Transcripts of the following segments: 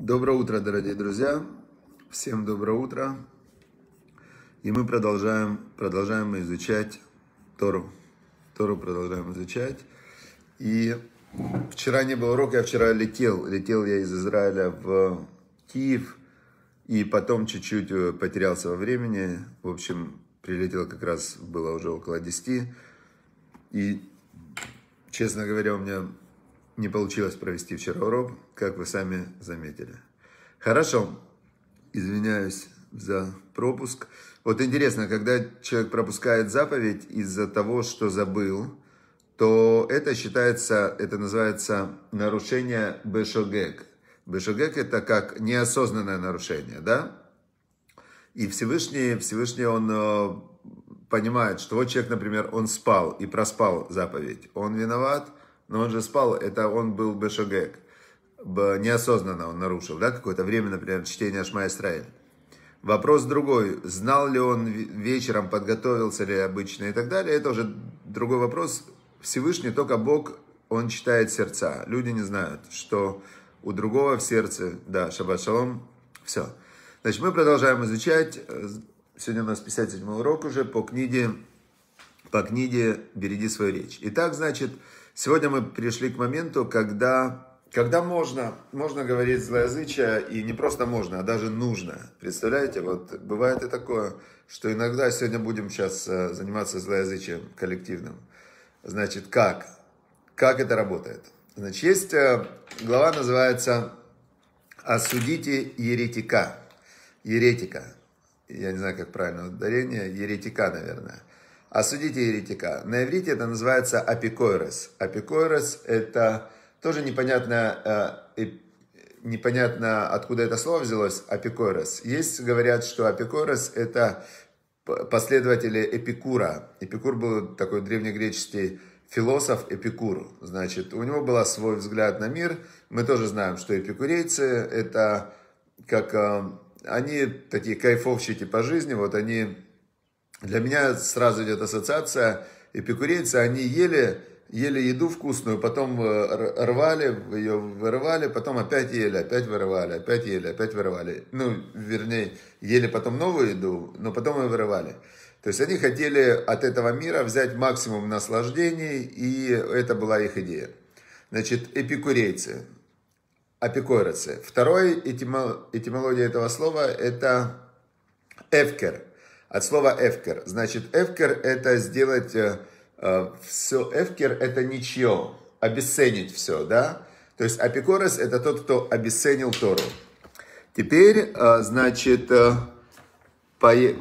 Доброе утро, дорогие друзья. Всем доброе утро. И мы продолжаем, продолжаем изучать Тору. Тору продолжаем изучать. И вчера не было урока, я вчера летел. Летел я из Израиля в Киев. И потом чуть-чуть э, потерялся во времени. В общем, прилетел как раз, было уже около 10. И, честно говоря, у меня не получилось провести вчера урок, как вы сами заметили. Хорошо, извиняюсь за пропуск. Вот интересно, когда человек пропускает заповедь из-за того, что забыл, то это считается, это называется нарушение бешогек. Бешогек это как неосознанное нарушение, да? И Всевышний, Всевышний он э, понимает, что вот человек, например, он спал и проспал заповедь, он виноват – но он же спал, это он был Бешогек. Неосознанно он нарушил, да, какое-то время, например, чтение Шма Исраиль. Вопрос другой, знал ли он вечером, подготовился ли обычно и так далее, это уже другой вопрос. Всевышний, только Бог, он читает сердца. Люди не знают, что у другого в сердце, да, шаббат шалом, все. Значит, мы продолжаем изучать, сегодня у нас 57 урок уже по книге, по книге «Береги свою речь». Итак, значит, Сегодня мы пришли к моменту, когда, когда можно, можно говорить злоязычие, и не просто можно, а даже нужно. Представляете, вот бывает и такое, что иногда сегодня будем сейчас э, заниматься злоязычием коллективным. Значит, как? Как это работает? Значит, есть э, глава называется «Осудите еретика». Еретика. Я не знаю, как правильно ударение. Еретика, наверное. Осудите еретика. На иврите это называется апикойрес. Апикойрес это тоже непонятно, э, непонятно откуда это слово взялось, апикойрес. Есть, говорят, что апикойрес это последователи Эпикура. Эпикур был такой древнегреческий философ Эпикур. Значит, у него был свой взгляд на мир. Мы тоже знаем, что эпикурейцы – это как... Э, они такие кайфовщики по жизни, вот они для меня сразу идет ассоциация, эпикурейцы, они ели, ели еду вкусную, потом э, рвали, ее вырывали, потом опять ели, опять вырывали, опять ели, опять вырывали. Ну, вернее, ели потом новую еду, но потом ее вырывали. То есть они хотели от этого мира взять максимум наслаждений, и это была их идея. Значит, эпикурейцы, апикорцы. Второй этимо, этимология этого слова – это эвкер – от слова эфкер. Значит, эфкер это сделать э, э все. Эфкер это ничье. Обесценить все, да? То есть апикорос это тот, кто обесценил Тору. Теперь, э, значит, э, пое...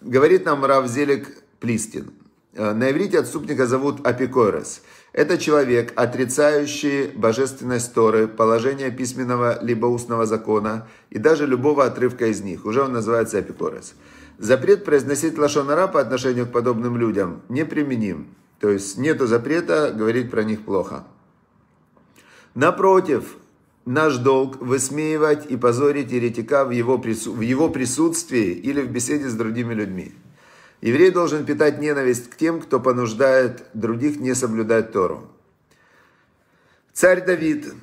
говорит нам Равзелик Плистин. Э, На иврите отступника зовут апикорос. Это человек, отрицающий божественность Торы, положение письменного либо устного закона и даже любого отрывка из них. Уже он называется апикорос. Запрет произносить лошонара по отношению к подобным людям неприменим. То есть нету запрета говорить про них плохо. Напротив, наш долг высмеивать и позорить еретика в его, в его присутствии или в беседе с другими людьми. Еврей должен питать ненависть к тем, кто понуждает других не соблюдать Тору. Царь Давид,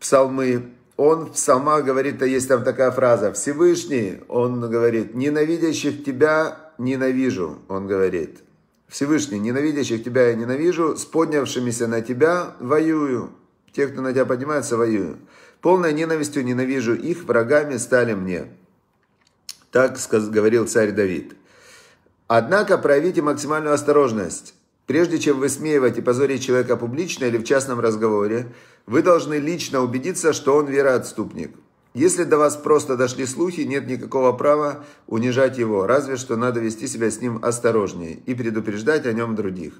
псалмы он сама говорит, а есть там такая фраза, Всевышний, он говорит, ненавидящих тебя ненавижу, он говорит. Всевышний, ненавидящих тебя я ненавижу, с поднявшимися на тебя воюю. Те, кто на тебя поднимается, воюю. Полной ненавистью ненавижу их, врагами стали мне. Так говорил царь Давид. Однако проявите максимальную осторожность. Прежде чем высмеивать и позорить человека публично или в частном разговоре, вы должны лично убедиться, что он вероотступник. Если до вас просто дошли слухи, нет никакого права унижать его, разве что надо вести себя с ним осторожнее и предупреждать о нем других.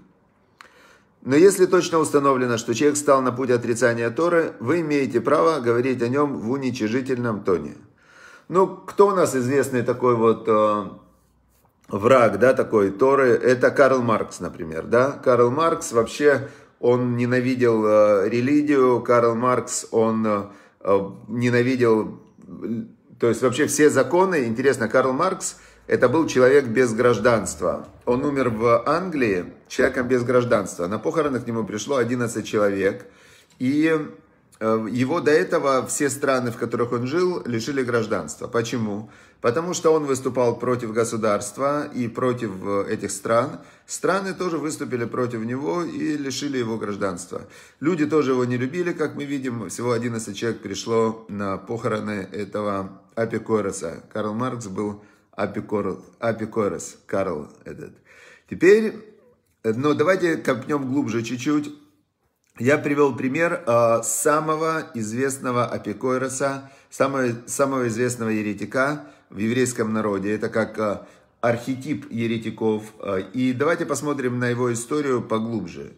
Но если точно установлено, что человек стал на путь отрицания Торы, вы имеете право говорить о нем в уничижительном тоне. Ну, кто у нас известный такой вот э, враг, да, такой Торы, это Карл Маркс, например, да. Карл Маркс вообще, он ненавидел э, религию, Карл Маркс, он э, э ненавидел, э, то есть вообще все законы, интересно, Карл Маркс, это был человек без гражданства. Он умер в Англии человеком без гражданства. На похороны к нему пришло 11 человек. И э, его до этого все страны, в которых он жил, лишили гражданства. Почему? потому что он выступал против государства и против э, этих стран. Страны тоже выступили против него и лишили его гражданства. Люди тоже его не любили, как мы видим. Всего 11 человек пришло на похороны этого Апикороса. Карл Маркс был Апикор, Апикорос, Карл этот. Теперь, э, но давайте копнем глубже чуть-чуть. Я привел пример э, самого известного Апикороса, самого, самого известного еретика, в еврейском народе. Это как э, архетип еретиков. Э, и давайте посмотрим на его историю поглубже.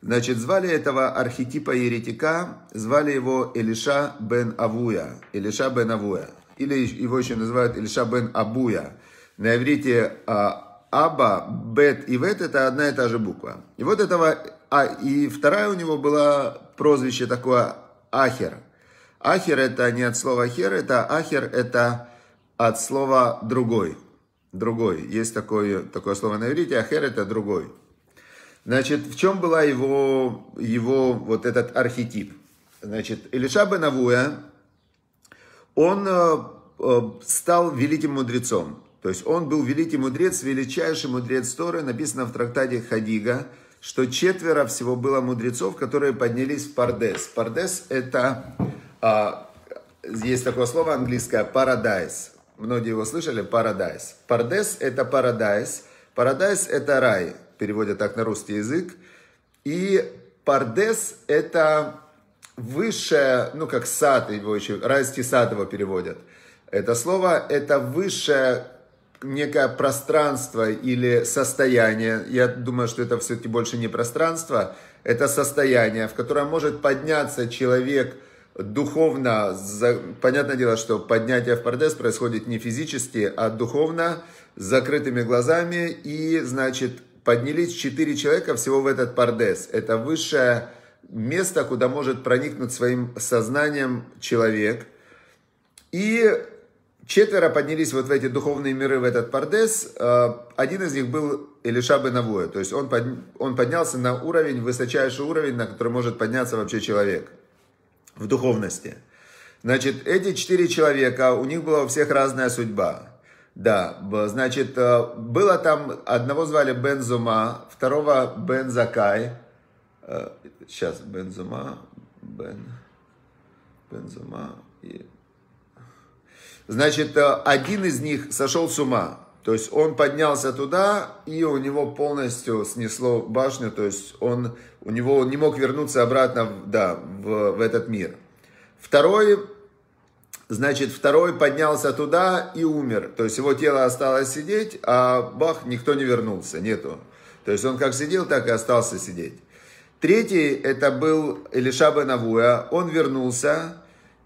Значит, звали этого архетипа еретика, звали его Элиша бен Авуя. Элиша бен Авуя. Или его еще называют Элиша бен Абуя. На иврите э, Аба, Бет и Вет это одна и та же буква. И вот этого, а, и вторая у него была прозвище такое Ахер. Ахер это не от слова хер это Ахер это от слова «другой». Другой. Есть такое, такое слово на иврите, ахер – это другой. Значит, в чем была его, его вот этот архетип? Значит, Илиша Бенавуя, он э, э, стал великим мудрецом. То есть он был великий мудрец, величайший мудрец Торы. Написано в трактате Хадига, что четверо всего было мудрецов, которые поднялись в Пардес. Пардес – это, а, есть такое слово английское, paradise. Многие его слышали. Парадайс. Пардес – это парадайс. Парадайс – это рай. Переводят так на русский язык. И пардес – это высшее, ну как сад его еще, райский сад его переводят. Это слово – это высшее некое пространство или состояние. Я думаю, что это все-таки больше не пространство, это состояние, в которое может подняться человек – духовно, за, понятное дело, что поднятие в пардес происходит не физически, а духовно, с закрытыми глазами, и, значит, поднялись четыре человека всего в этот пардес. Это высшее место, куда может проникнуть своим сознанием человек. И четверо поднялись вот в эти духовные миры, в этот пардес. Э, один из них был Илиша Бенавуэ, то есть он, под, он поднялся на уровень, высочайший уровень, на который может подняться вообще человек – в духовности. Значит, эти четыре человека, у них была у всех разная судьба. Да, значит, э, было там, одного звали Бензума, второго Бензакай. Сейчас, э, Бензума, Бен, Бензума. И... Значит, э, один из них сошел с ума, то есть он поднялся туда, и у него полностью снесло башню, то есть он, у него он не мог вернуться обратно да, в, в этот мир. Второй, значит, второй поднялся туда и умер. То есть его тело осталось сидеть, а бах, никто не вернулся, нету. То есть он как сидел, так и остался сидеть. Третий, это был Элиша Бенавуя, он вернулся,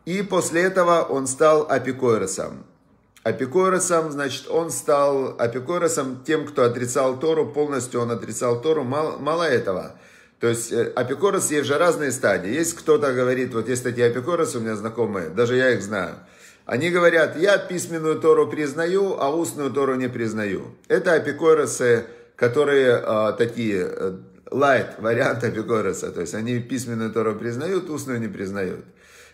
и после этого он стал апикойросом. Апикоросом, значит, он стал апикоросом тем, кто отрицал Тору, полностью он отрицал Тору, мало, мало этого. То есть э, апикорос есть же разные стадии. Есть кто-то говорит, вот есть такие апикоросы у меня знакомые, даже я их знаю. Они говорят, я письменную Тору признаю, а устную Тору не признаю. Это апикоросы, которые э, такие, э, вариант апикороса. То есть они письменную Тору признают, устную не признают.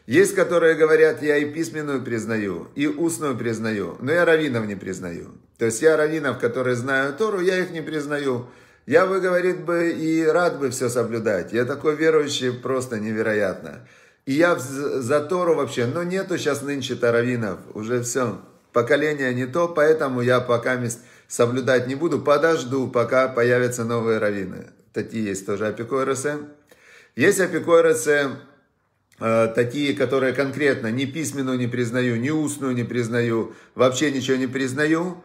Есть, которые говорят, я и письменную признаю, и устную признаю, но я раввинов не признаю. То есть я раввинов, которые знают Тору, я их не признаю. Я бы, говорит бы, и рад бы все соблюдать. Я такой верующий, просто невероятно. И я за Тору вообще, но нету сейчас нынче таравинов, уже все, поколение не то, поэтому я пока мест соблюдать не буду, подожду, пока появятся новые равины. Такие есть тоже опеку РСМ. Есть опеку РСМ, Э, такие, которые конкретно ни письменную не признаю, ни устную не признаю, вообще ничего не признаю.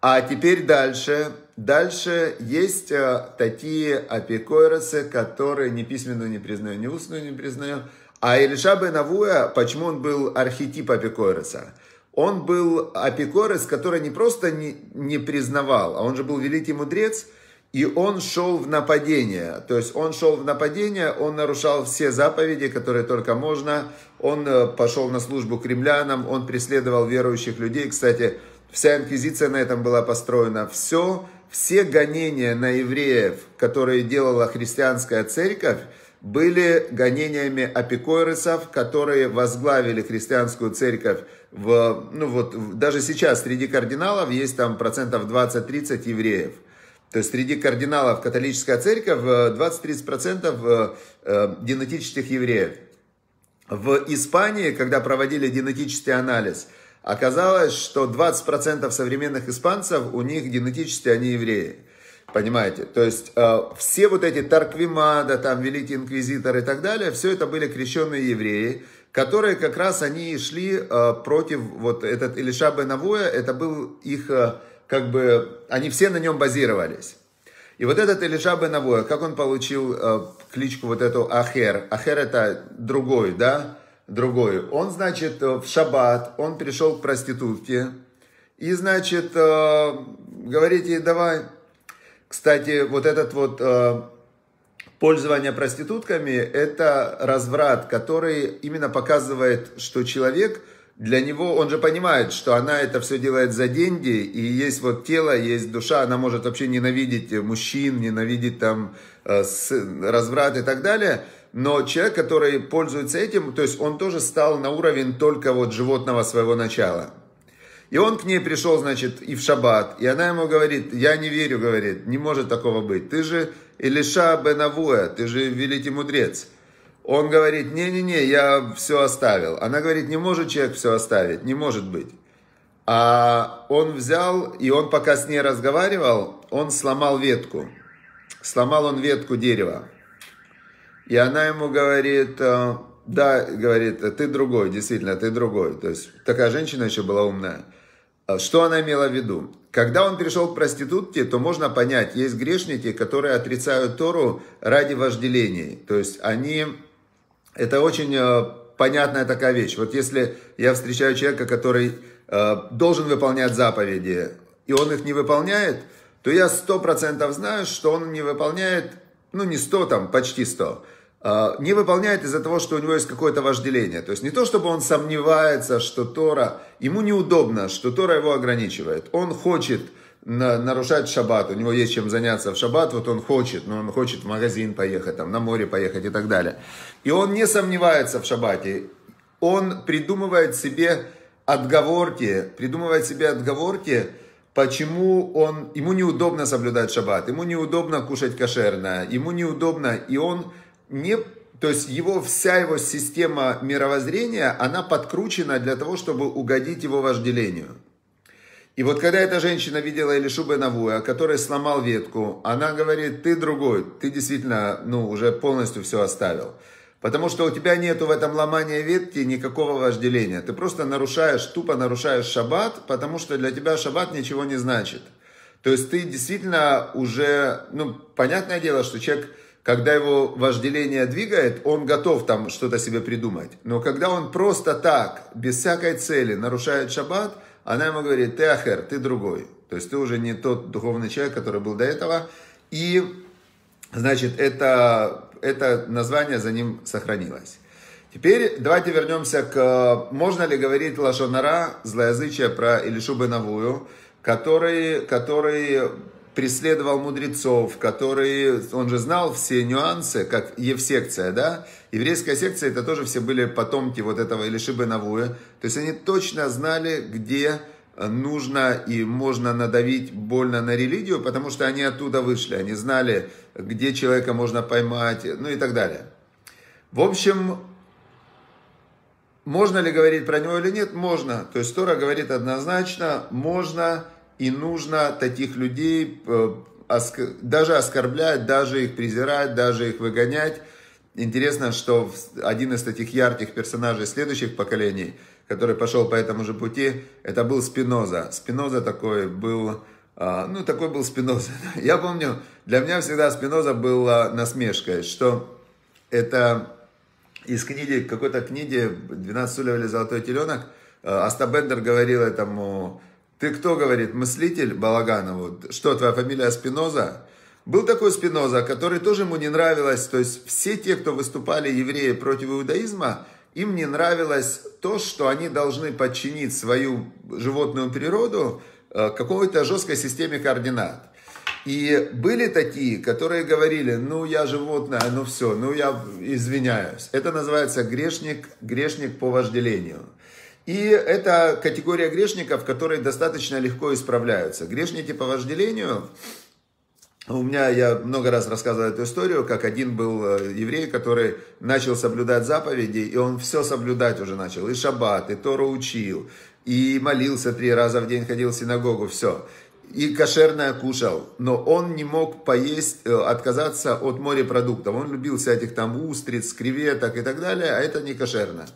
А теперь дальше. Дальше есть э, такие апикойросы, которые ни письменную не признаю, ни устную не признаю. А Илиша Бенавуя, почему он был архетип апикойроса? Он был апикорес, который не просто не, не признавал, а он же был великий мудрец – и он шел в нападение. То есть он шел в нападение, он нарушал все заповеди, которые только можно. Он э, пошел на службу к римлянам, он преследовал верующих людей. Кстати, вся инквизиция на этом была построена. Все, все гонения на евреев, которые делала христианская церковь, были гонениями апикойресов, которые возглавили христианскую церковь в, ну вот, даже сейчас среди кардиналов есть там процентов 20-30 евреев. То есть среди кардиналов католическая церковь 20-30% э, э, э, генетических евреев. В Испании, когда проводили генетический анализ, оказалось, что 20% современных испанцев, у них генетически они евреи. Понимаете? То есть э, все вот эти Тарквимада, там Великий Инквизитор и так далее, все это были крещенные евреи, которые как раз они шли э, против вот этот Илиша Бенавоя, это был их... Э, как бы они все на нем базировались. И вот этот Элиша бен Авоя, как он получил э, кличку вот эту Ахер? Ахер это другой, да? Другой. Он, значит, э, в шаббат, он пришел к проститутке. И, значит, э, говорит ей, давай. Кстати, вот этот вот э, пользование проститутками, это разврат, который именно показывает, что человек – для него, он же понимает, что она это все делает за деньги, и есть вот тело, есть душа, она может вообще ненавидеть мужчин, ненавидеть там э, разврат и так далее, но человек, который пользуется этим, то есть он тоже стал на уровень только вот животного своего начала. И он к ней пришел, значит, и в шаббат, и она ему говорит, я не верю, говорит, не может такого быть, ты же Илиша Бенавуя, ты же великий мудрец. Он говорит, не-не-не, я все оставил. Она говорит, не может человек все оставить, не может быть. А он взял, и он пока с ней разговаривал, он сломал ветку. Сломал он ветку дерева. И она ему говорит, э, да, говорит, ты другой, действительно, ты другой. То есть такая женщина еще была умная. А что она имела в виду? Когда он пришел к проститутке, то можно понять, есть грешники, которые отрицают Тору ради вожделений. То есть они это очень э, понятная такая вещь. Вот если я встречаю человека, который э, должен выполнять заповеди, и он их не выполняет, то я сто процентов знаю, что он не выполняет, ну не сто там, почти сто. Э, не выполняет из-за того, что у него есть какое-то вожделение. То есть не то, чтобы он сомневается, что Тора, ему неудобно, что Тора его ограничивает. Он хочет нарушать шаббат, у него есть чем заняться в шаббат, вот он хочет, но он хочет в магазин поехать, там, на море поехать и так далее. И он не сомневается в шаббате, он придумывает себе отговорки, придумывает себе отговорки, почему он, ему неудобно соблюдать шаббат, ему неудобно кушать кошерное, ему неудобно, и он не то есть его, вся его система мировоззрения, она подкручена для того, чтобы угодить его вожделению. И вот когда эта женщина видела Илишу Бенавуя, который сломал ветку, она говорит, ты другой, ты действительно, ну, уже полностью все оставил. Потому что у тебя нету в этом ломании ветки никакого вожделения. Ты просто нарушаешь, тупо нарушаешь шаббат, потому что для тебя шаббат ничего не значит. То есть ты действительно уже, ну, понятное дело, что человек когда его вожделение двигает, он готов там что-то себе придумать. Но когда он просто так, без всякой цели, нарушает шаббат, она ему говорит, ты ахер, ты другой. То есть ты уже не тот духовный человек, который был до этого. И, значит, это, это название за ним сохранилось. Теперь давайте вернемся к... Можно ли говорить лошонара, злоязычие про Илишу Бенавую, который, который преследовал мудрецов, которые, он же знал все нюансы, как евсекция, да? Еврейская секция, это тоже все были потомки вот этого Илишибы Навуя. То есть они точно знали, где э, нужно и можно надавить больно на религию, потому что они оттуда вышли, они знали, где человека можно поймать, ну и так далее. В общем, можно ли говорить про него или нет? Можно. То есть Тора говорит однозначно, можно и нужно таких людей э, даже оскорблять, даже их презирать, даже их выгонять. Интересно, что один из таких ярких персонажей следующих поколений, который пошел по этому же пути, это был Спиноза. Спиноза такой был, а, ну такой был Спиноза. Я помню, для меня всегда Спиноза была насмешкой, что это из книги, какой-то книги «12 сулевали золотой теленок», э, Астабендер говорил этому ты кто, говорит, мыслитель Балаганову? Что, твоя фамилия Спиноза? Был такой Спиноза, который тоже ему не нравилось, то есть все те, кто выступали евреи против иудаизма, им не нравилось то, что они должны подчинить свою животную природу э, какой-то жесткой системе координат. И были такие, которые говорили, ну я животное, ну все, ну я извиняюсь. Это называется грешник, грешник по вожделению. И это категория грешников, которые достаточно легко исправляются. Грешники по вожделению, у меня, я много раз рассказывал эту историю, как один был э, еврей, который начал соблюдать заповеди, и он все соблюдать уже начал, и шаббат, и Тору учил, и молился три раза в день, ходил в синагогу, все. И кошерное кушал, но он не мог поесть, э, отказаться от морепродуктов. Он любил всяких там устриц, креветок и так далее, а это не кошерно.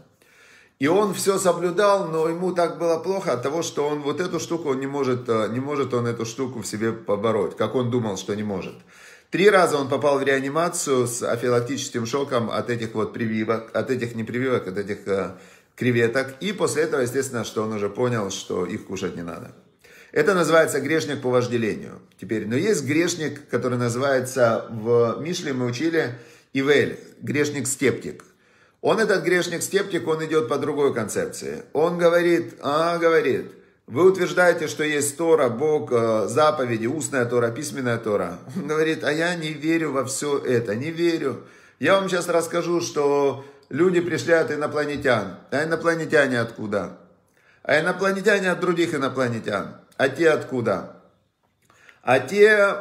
И он все соблюдал, но ему так было плохо от того, что он вот эту штуку он не может, э, не может он эту штуку в себе побороть, как он думал, что не может. Три раза он попал в реанимацию с афилактическим шоком от этих вот прививок, от этих не прививок, от этих э, креветок. И после этого, естественно, что он уже понял, что их кушать не надо. Это называется грешник по вожделению. Теперь, но есть грешник, который называется в Мишле мы учили Ивель, грешник-стептик. Он, этот грешник-скептик, он идет по другой концепции. Он говорит, а, говорит, вы утверждаете, что есть Тора, Бог, э, заповеди, устная Тора, письменная Тора. Он говорит, а я не верю во все это, не верю. Я вам сейчас расскажу, что люди пришли от инопланетян. А инопланетяне откуда? А инопланетяне от других инопланетян. А те откуда? А те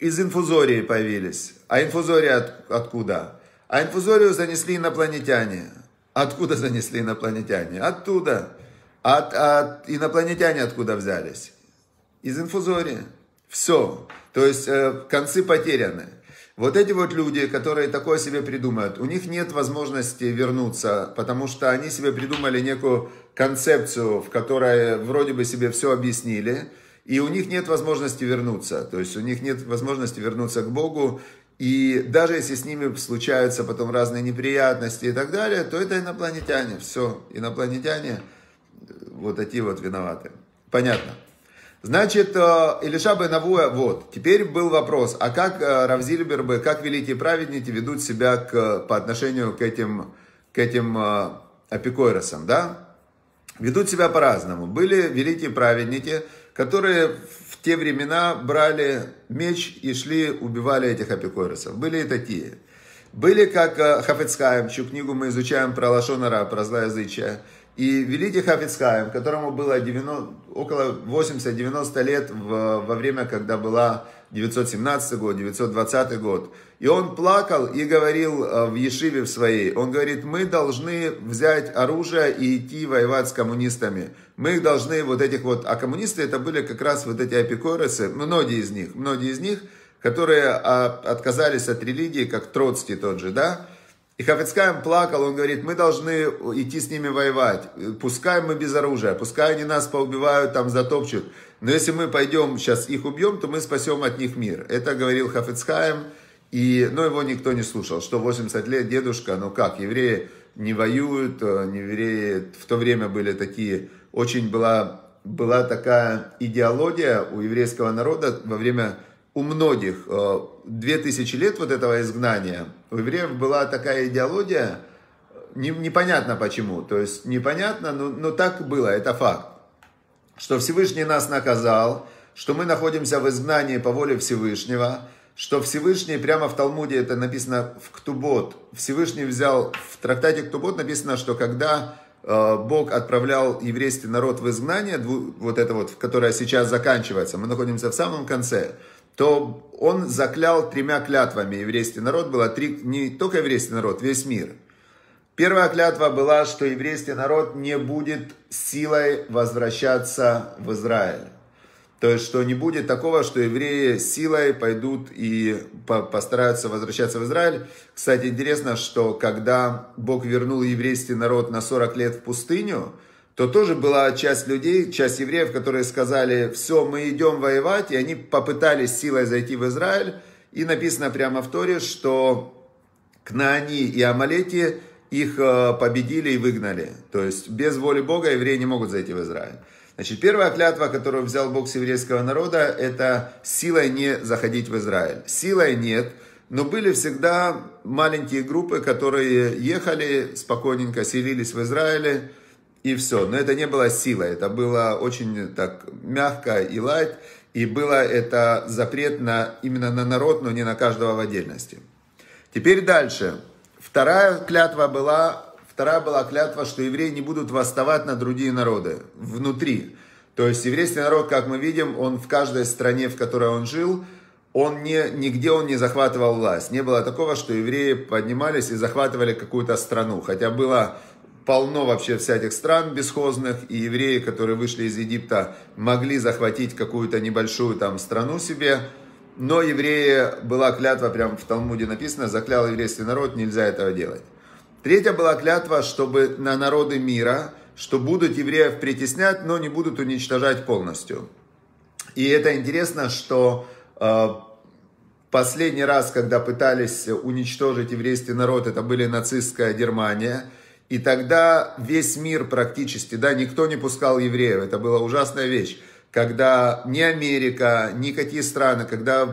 из инфузории появились. А инфузория от, откуда? А инфузорию занесли инопланетяне. Откуда занесли инопланетяне? Оттуда. От, от инопланетяне откуда взялись? Из инфузории. Все. То есть э, концы потеряны. Вот эти вот люди, которые такое себе придумают, у них нет возможности вернуться, потому что они себе придумали некую концепцию, в которой вроде бы себе все объяснили, и у них нет возможности вернуться. То есть у них нет возможности вернуться к Богу, и даже если с ними случаются потом разные неприятности и так далее, то это инопланетяне. Все, инопланетяне э, вот такие вот виноваты. Понятно. Значит, э, Илиша Бенавуя, вот, теперь был вопрос, а как э, Равзильбер бы, как великие праведники ведут себя к, по отношению к этим, к этим апикойросам, да? Ведут себя по-разному. Были великие праведники, которые в те времена брали меч и шли, убивали этих апикорисов. Были и такие. Были, как э, Хафицхайм, чью книгу мы изучаем про Лашонара, про злоязычие. И великий Хафицхайм, которому было 90, около 80-90 лет в, во время, когда была 917 год, 920 год. И он плакал и говорил э, в Ешиве в своей, он говорит, мы должны взять оружие и идти воевать с коммунистами. Мы должны вот этих вот, а коммунисты это были как раз вот эти апикорысы, ну, многие из них, многие из них, которые а, отказались от религии, как Троцкий тот же, да, и Хафицкаем плакал, он говорит, мы должны идти с ними воевать, пускай мы без оружия, пускай они нас поубивают, там затопчут, но если мы пойдем сейчас их убьем, то мы спасем от них мир. Это говорил Хафицхайм, и, но его никто не слушал, что 80 лет дедушка, ну как, евреи не воюют, э, не евреи в то время были такие, очень была, была такая идеология у еврейского народа во время, у многих, 2000 э, лет вот этого изгнания, у евреев была такая идеология, э, не, непонятно почему, то есть непонятно, но, но так было, это факт что Всевышний нас наказал, что мы находимся в изгнании по воле Всевышнего, что Всевышний, прямо в Талмуде это написано в Ктубот, Всевышний взял, в трактате Ктубот написано, что когда э, Бог отправлял еврейский народ в изгнание, вот это вот, которое сейчас заканчивается, мы находимся в самом конце, то он заклял тремя клятвами еврейский народ, было три, не только еврейский народ, весь мир – Первая клятва была, что еврейский народ не будет силой возвращаться в Израиль. То есть, что не будет такого, что евреи силой пойдут и постараются возвращаться в Израиль. Кстати, интересно, что когда Бог вернул еврейский народ на 40 лет в пустыню, то тоже была часть людей, часть евреев, которые сказали, все, мы идем воевать, и они попытались силой зайти в Израиль. И написано прямо в Торе, что Кнаани и Амалеки их э, победили и выгнали. То есть без воли Бога евреи не могут зайти в Израиль. Значит, первая клятва, которую взял Бог с еврейского народа, это силой не заходить в Израиль. Силой нет, но были всегда маленькие группы, которые ехали спокойненько, селились в Израиле, и все. Но это не было силой, это было очень так мягко и лайт, и было это запрет на, именно на народ, но не на каждого в отдельности. Теперь дальше. Вторая клятва была, вторая была клятва, что евреи не будут восставать на другие народы внутри. То есть еврейский народ, как мы видим, он в каждой стране, в которой он жил, он не, нигде он не захватывал власть. Не было такого, что евреи поднимались и захватывали какую-то страну. Хотя было полно вообще всяких стран бесхозных, и евреи, которые вышли из Египта, могли захватить какую-то небольшую там страну себе, но евреи, была клятва, прямо в Талмуде написано, заклял еврейский народ, нельзя этого делать. Третья была клятва, чтобы на народы мира, что будут евреев притеснять, но не будут уничтожать полностью. И это интересно, что э, последний раз, когда пытались уничтожить еврейский народ, это были нацистская Германия. И тогда весь мир практически, да, никто не пускал евреев. Это была ужасная вещь когда ни Америка, ни какие страны, когда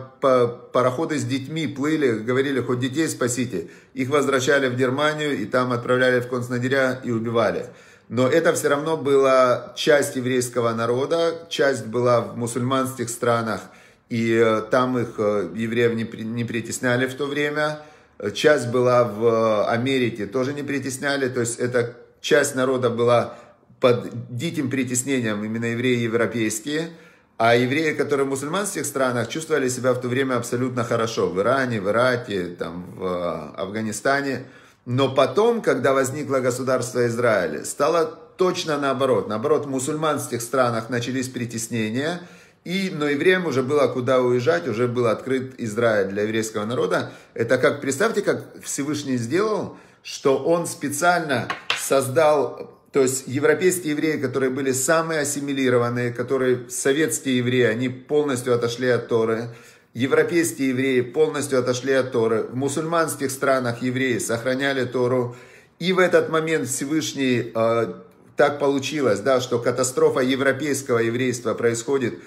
пароходы с детьми плыли, говорили, хоть детей спасите, их возвращали в Германию и там отправляли в концлагеря и убивали. Но это все равно была часть еврейского народа, часть была в мусульманских странах, и э, там их э, евреев не, не притесняли в то время. Часть была в э, Америке, тоже не притесняли. То есть эта часть народа была под диким притеснением именно евреи европейские, а евреи, которые в мусульманских странах, чувствовали себя в то время абсолютно хорошо. В Иране, в Ираке, там, в э, Афганистане. Но потом, когда возникло государство Израиль, стало точно наоборот. Наоборот, в мусульманских странах начались притеснения, и, но евреям уже было куда уезжать, уже был открыт Израиль для еврейского народа. Это как, представьте, как Всевышний сделал, что он специально создал то есть европейские евреи, которые были самые ассимилированные, которые советские евреи, они полностью отошли от Торы. Европейские евреи полностью отошли от Торы. В мусульманских странах евреи сохраняли Тору. И в этот момент Всевышний э, так получилось, да, что катастрофа европейского еврейства происходит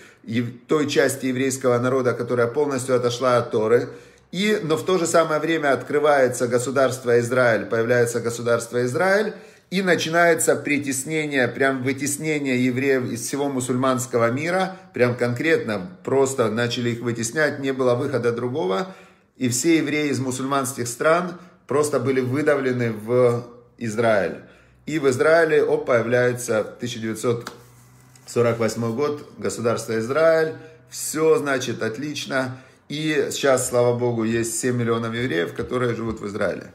той части еврейского народа, которая полностью отошла от Торы. И, но в то же самое время открывается государство Израиль, появляется государство Израиль, и начинается притеснение, прям вытеснение евреев из всего мусульманского мира, прям конкретно, просто начали их вытеснять, не было выхода другого. И все евреи из мусульманских стран просто были выдавлены в Израиль. И в Израиле оп, появляется 1948 год, государство Израиль, все значит отлично. И сейчас, слава богу, есть 7 миллионов евреев, которые живут в Израиле.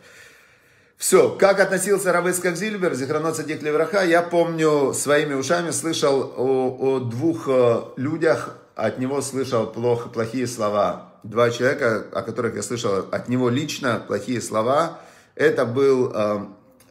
Все, как относился Равыцкак Зильбер, Зихранот Садик Левраха, я помню, своими ушами слышал о, о двух э, людях, от него слышал плохо, плохие слова. Два человека, о которых я слышал от него лично плохие слова. Это был, э,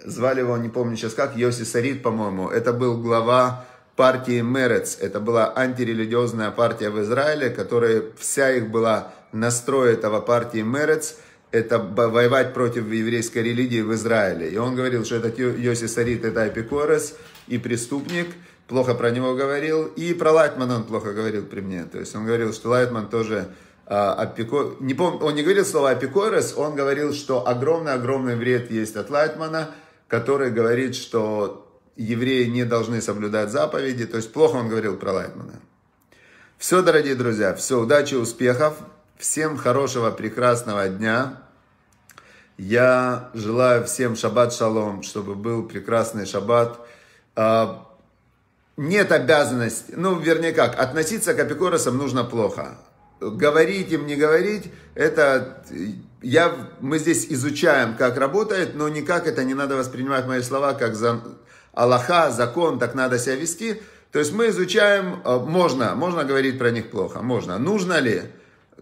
звали его, не помню сейчас как, Йоси Сарид, по-моему. Это был глава партии Мерец. Это была антирелигиозная партия в Израиле, которая вся их была настрой этого партии Мерец – это воевать против еврейской религии в Израиле. И он говорил, что этот Йоси Сарит это эпикорос и преступник, плохо про него говорил, и про Лайтмана он плохо говорил при мне. То есть он говорил, что Лайтман тоже апико... не пом... он не говорил слово апикорес, он говорил, что огромный-огромный вред есть от Лайтмана, который говорит, что евреи не должны соблюдать заповеди. То есть плохо он говорил про Лайтмана. Все, дорогие друзья, все, удачи, успехов. Всем хорошего, прекрасного дня. Я желаю всем шаббат шалом, чтобы был прекрасный шаббат. А, нет обязанности, ну, вернее как, относиться к апикоросам нужно плохо. Говорить им, не говорить, это я, мы здесь изучаем, как работает, но никак это не надо воспринимать мои слова как за Аллаха, закон, так надо себя вести. То есть мы изучаем, а, можно, можно говорить про них плохо, можно. Нужно ли?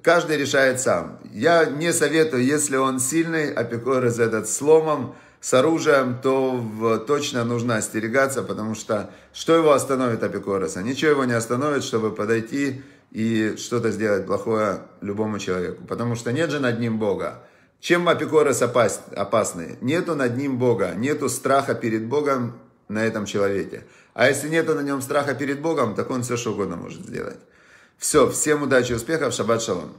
Каждый решает сам. Я не советую, если он сильный, апикор из этот сломом, с оружием, то точно нужно остерегаться, потому что что его остановит Апикороса? Ничего его не остановит, чтобы подойти и что-то сделать плохое любому человеку, потому что нет же над ним Бога. Чем Апикорос опас, опасный? Нету над ним Бога, нету страха перед Богом на этом человеке. А если нету на нем страха перед Богом, так он все что угодно может сделать. Все, всем удачи и успехов, шаббат шалом.